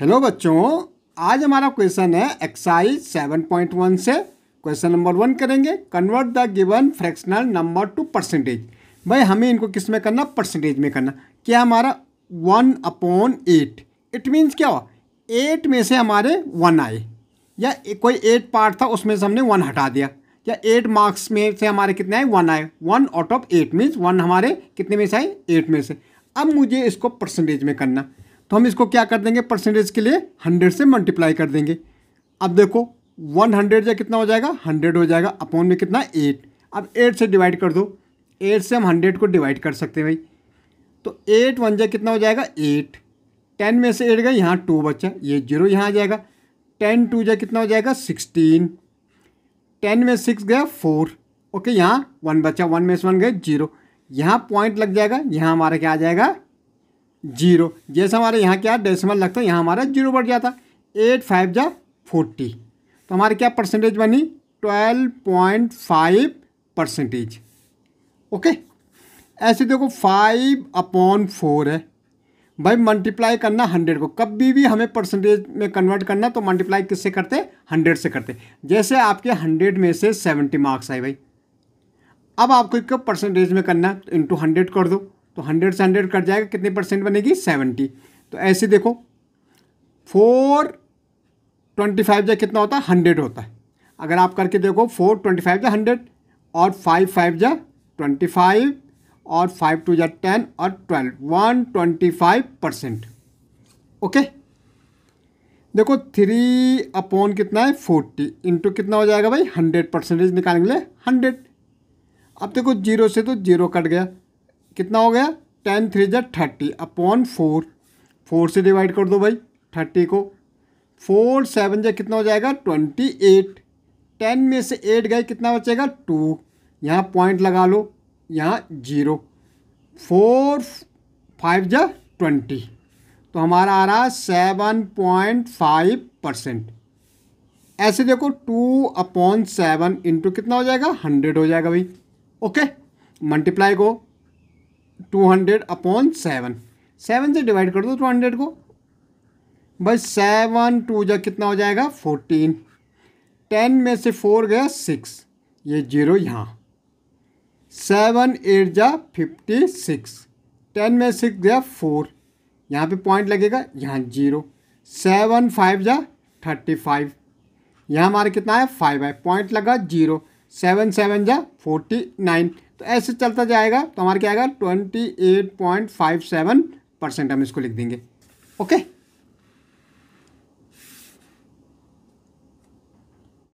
Hello बच्चों आज हमारा क्वेश्चन है एक्साइज 7.1 से क्वेश्चन नंबर वन करेंगे convert the given fractional number to percentage भाई हमें इनको किस में करना परसेंटेज में करना क्या हमारा one upon eight it means क्या हुआ एट में से हमारे वन आए या कोई एट पार्ट था उसमें से हमने वन हटा दिया या एट मार्क्स में से हमारे कितने आए वन आए one out of eight means one हमारे कितने में से आए एट में से अब मुझे इसको परसेंटेज में करना तो हम इसको क्या कर देंगे परसेंटेज के लिए हंड्रेड से मल्टीप्लाई कर देंगे अब देखो वन हंड्रेड या कितना हो जाएगा हंड्रेड हो जाएगा अपॉन में कितना एट अब एट से डिवाइड कर दो एट से हम हंड्रेड को डिवाइड कर सकते हैं भाई तो एट वन जाए कितना हो जाएगा एट टेन में से एट गए यहाँ टू बचा ये जीरो यहाँ आ जाएगा टेन टू जै कितना हो जाएगा सिक्सटीन टेन में सिक्स गया फोर ओके यहाँ वन बचा वन में से वन गए जीरो यहाँ पॉइंट लग जाएगा यहाँ हमारा क्या आ जाएगा जीरो जैसे हमारे यहाँ क्या डेसिमल लगता है यहाँ हमारा जीरो बढ़ जाता एट फाइव जा फोर्टी तो हमारी क्या परसेंटेज बनी twelve point five percentage okay ऐसे देखो फाइव अपॉन फोर है भाई मल्टीप्लाई करना हंड्रेड को कभी भी हमें परसेंटेज में कन्वर्ट करना तो मल्टीप्लाई किससे करते हंड्रेड से करते जैसे आपके हंड्रेड में से सेवेंटी मार्क्स आए भाई अब आपको इसको परसेंटेज में करना तो इंटू हंड्रेड कर दो तो हंड्रेड से हंड्रेड कट जाएगा कितने परसेंट बनेगी सेवेंटी तो ऐसे देखो फोर ट्वेंटी फाइव जा कितना होता है हंड्रेड होता है अगर आप करके देखो फोर ट्वेंटी फाइव जा हंड्रेड और फाइव फाइव जा ट्वेंटी फाइव और फाइव टू जा टेन और twelve one twenty five percent okay देखो थ्री अपॉन कितना है फोर्टी इंटू कितना हो जाएगा भाई हंड्रेड परसेंटेज निकालने हंड्रेड अब देखो जीरो से तो जीरो कट गया कितना हो गया टेन थ्री जै थर्टी अपॉन फोर फोर से डिवाइड कर दो भाई थर्टी को फोर सेवन जै कितना हो जाएगा ट्वेंटी एट टेन में से एट गए कितना बचेगा टू यहाँ पॉइंट लगा लो यहाँ जीरो फोर फाइव जै ट्वेंटी तो हमारा आ रहा सेवन पॉइंट फाइव परसेंट ऐसे देखो टू अपॉन सेवन इंटू कितना हो जाएगा हंड्रेड हो जाएगा भाई ओके मल्टीप्लाई को two hundred upon seven seven से डिवाइड कर दो टू हंड्रेड को बस सेवन टू जा कितना हो जाएगा फोर्टीन टेन में से फोर गया सिक्स ये जीरो यहाँ सेवन एट जा फिफ्टी सिक्स टेन में सिक्स गया फोर यहाँ पे पॉइंट लगेगा यहाँ जीरो सेवन फाइव जा थर्टी फाइव यहाँ हमारा कितना है फाइव है पॉइंट लगा जीरो सेवन सेवन जा फोर्टी नाइन तो ऐसे चलता जाएगा तो हमारा क्या आएगा twenty eight point five seven percent हम इसको लिख देंगे ओके okay?